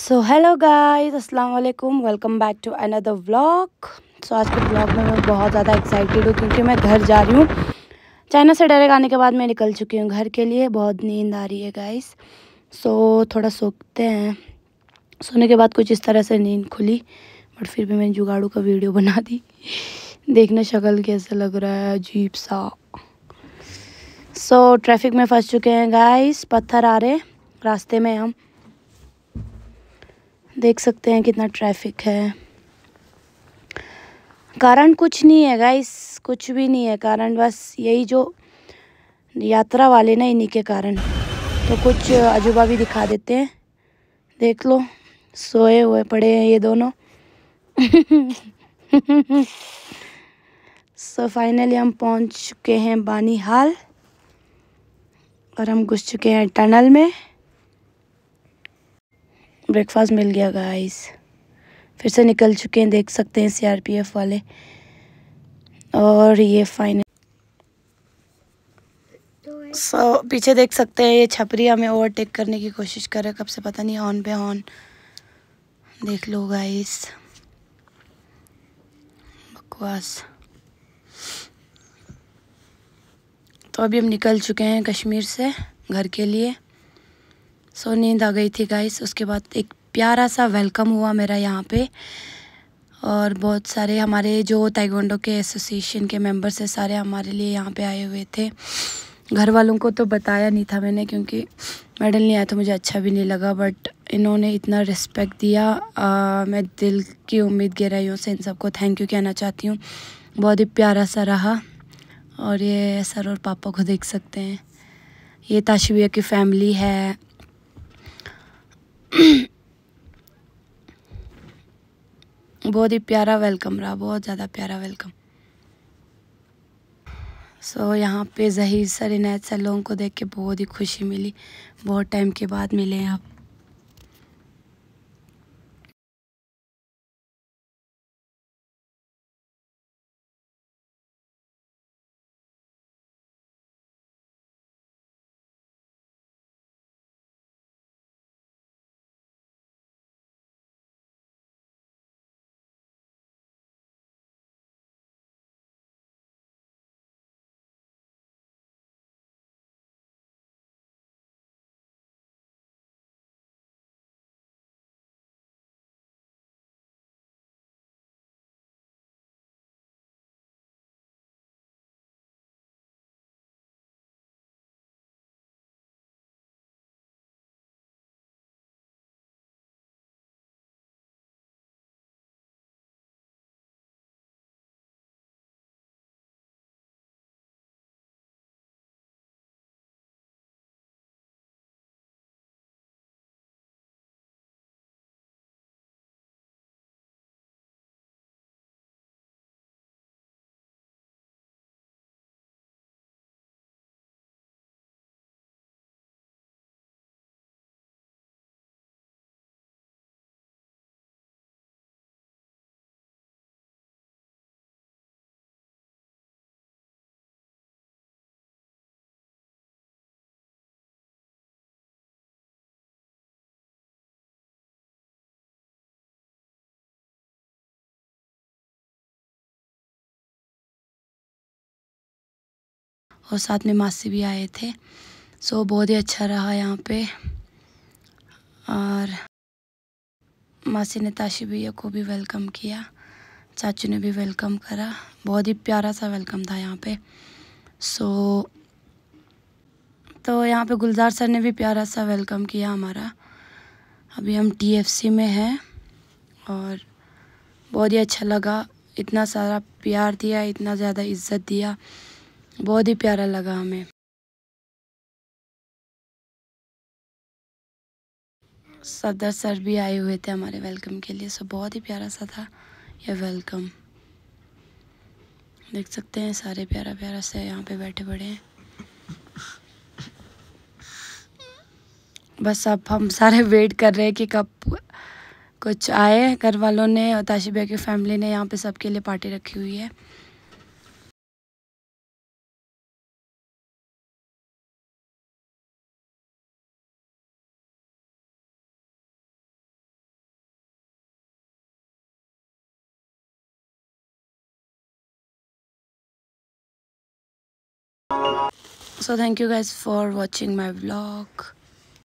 so hello guys अस्सलाम वालेकुम welcome back to another vlog so आज के ब्लॉग में मैं बहुत ज़्यादा एक्साइटेड हूँ क्योंकि मैं घर जा रही हूँ चाइना से डायरेक्ट आने के बाद मैं निकल चुकी हूँ घर के लिए बहुत नींद आ रही है गाइस सो so, थोड़ा सोखते हैं सोने के बाद कुछ इस तरह से नींद खुली बट फिर भी मैंने जुगाड़ू का वीडियो बना दी देखना शक्ल कैसे लग रहा है अजीब सा सो so, ट्रैफिक में फंस चुके हैं गाइस पत्थर आ रहे रास्ते में हम देख सकते हैं कितना ट्रैफिक है कारण कुछ नहीं है गाइस कुछ भी नहीं है कारण बस यही जो यात्रा वाले ना इन्हीं के कारण तो कुछ अजूबा भी दिखा देते हैं देख लो सोए हुए पड़े हैं ये दोनों सो so, फाइनली हम पहुंच चुके हैं बानी हाल और हम घुस चुके हैं टनल में ब्रेकफास्ट मिल गया गाइस फिर से निकल चुके हैं देख सकते हैं सीआरपीएफ वाले और ये फाइनल सो so, पीछे देख सकते हैं ये छपरी हमें ओवरटेक करने की कोशिश कर रहे कब से पता नहीं ऑन पे ऑन देख लो गाइस बकवास तो अभी हम निकल चुके हैं कश्मीर से घर के लिए सो नींद आ गई थी गाइस उसके बाद एक प्यारा सा वेलकम हुआ मेरा यहाँ पे और बहुत सारे हमारे जो ताइगोंडो के एसोसिएशन के मेंबर्स हैं सारे हमारे लिए यहाँ पे आए हुए थे घर वालों को तो बताया नहीं था मैंने क्योंकि मेडल नहीं आया तो मुझे अच्छा भी नहीं लगा बट इन्होंने इतना रिस्पेक्ट दिया आ, मैं दिल की उम्मीद गहराइयों से इन सबको थैंक यू कहना चाहती हूँ बहुत ही प्यारा सा रहा और ये सर और पापा को देख सकते हैं ये ताशबिया की फैमिली है बहुत ही प्यारा वेलकम रहा बहुत ज़्यादा प्यारा वेलकम सो so, यहाँ पे जहीर सर इनायत सर लोगों को देख के बहुत ही खुशी मिली बहुत टाइम के बाद मिले हैं आप और साथ में मासी भी आए थे सो बहुत ही अच्छा रहा यहाँ पे और मासी ने ताशी भैया को भी वेलकम किया चाचू ने भी वेलकम करा बहुत ही प्यारा सा वेलकम था यहाँ पे सो तो यहाँ पे गुलजार सर ने भी प्यारा सा वेलकम किया हमारा अभी हम टीएफसी में हैं और बहुत ही अच्छा लगा इतना सारा प्यार दिया इतना ज़्यादा इज्जत दिया बहुत ही प्यारा लगा हमें सदर सर भी आए हुए थे हमारे वेलकम के लिए सो बहुत ही प्यारा सा था ये वेलकम देख सकते हैं सारे प्यारा प्यारा से यहाँ पे बैठे पड़े हैं बस अब हम सारे वेट कर रहे हैं कि कब कुछ आए घर वालों ने और ताशिबिया की फैमिली ने यहाँ पे सबके लिए पार्टी रखी हुई है so thank you guys for watching my vlog